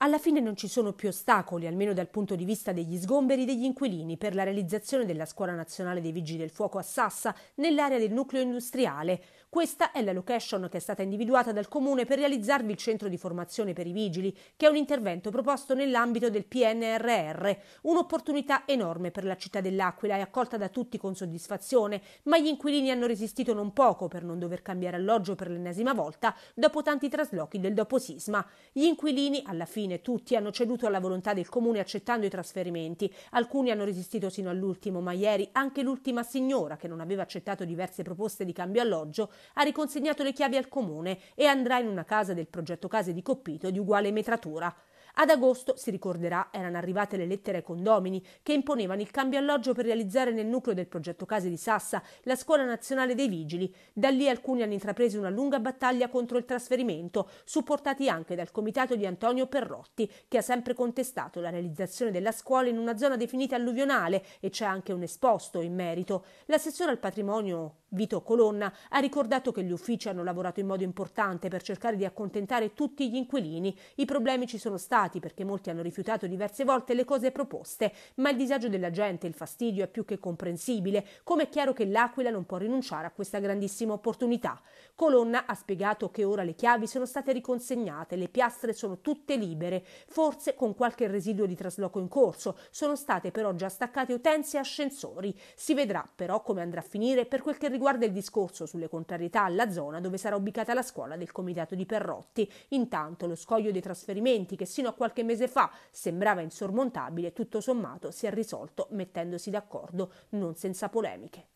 Alla fine non ci sono più ostacoli, almeno dal punto di vista degli sgomberi degli inquilini, per la realizzazione della Scuola Nazionale dei Vigili del Fuoco a Sassa nell'area del nucleo industriale. Questa è la location che è stata individuata dal Comune per realizzarvi il centro di formazione per i vigili, che è un intervento proposto nell'ambito del PNRR. Un'opportunità enorme per la città dell'Aquila e accolta da tutti con soddisfazione, ma gli inquilini hanno resistito non poco per non dover cambiare alloggio per l'ennesima volta dopo tanti traslochi del doposisma. Gli inquilini, alla fine, fine tutti hanno ceduto alla volontà del comune accettando i trasferimenti. Alcuni hanno resistito sino all'ultimo, ma ieri anche l'ultima signora, che non aveva accettato diverse proposte di cambio alloggio, ha riconsegnato le chiavi al comune e andrà in una casa del progetto Case di Coppito di uguale metratura. Ad agosto, si ricorderà, erano arrivate le lettere ai condomini che imponevano il cambio alloggio per realizzare nel nucleo del progetto Case di Sassa la Scuola Nazionale dei Vigili. Da lì alcuni hanno intrapreso una lunga battaglia contro il trasferimento, supportati anche dal comitato di Antonio Perrotti, che ha sempre contestato la realizzazione della scuola in una zona definita alluvionale e c'è anche un esposto in merito. L'assessore al patrimonio Vito Colonna ha ricordato che gli uffici hanno lavorato in modo importante per cercare di accontentare tutti gli inquilini. I problemi ci sono stati perché molti hanno rifiutato diverse volte le cose proposte, ma il disagio della gente, e il fastidio è più che comprensibile, come è chiaro che l'Aquila non può rinunciare a questa grandissima opportunità. Colonna ha spiegato che ora le chiavi sono state riconsegnate, le piastre sono tutte libere, forse con qualche residuo di trasloco in corso, sono state però già staccate utenze e ascensori. Si vedrà però come andrà a finire per quel che riguarda il discorso sulle contrarietà alla zona dove sarà ubicata la scuola del comitato di Perrotti. Intanto lo scoglio dei trasferimenti che sino a qualche mese fa sembrava insormontabile, tutto sommato si è risolto mettendosi d'accordo, non senza polemiche.